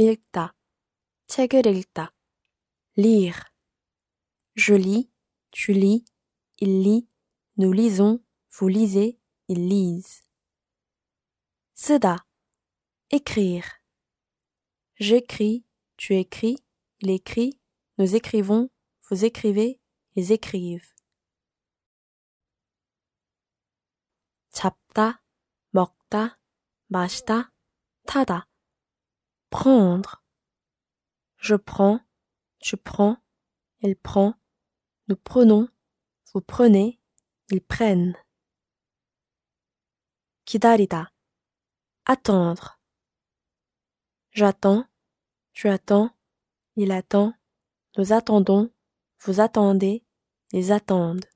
읽다, 책을 lire. Je lis, tu lis, il lit, nous lisons, vous lisez, ils lisent. seda, écrire. J'écris, tu écris, il écrit, nous écrivons, vous écrivez, ils écrivent. 잡다, 먹다, 마시다, tada prendre. Je prends, tu prends, elle prend, nous prenons, vous prenez, ils prennent. Kidarita. Attendre. J'attends, tu attends, il attend, nous attendons, vous attendez, ils attendent.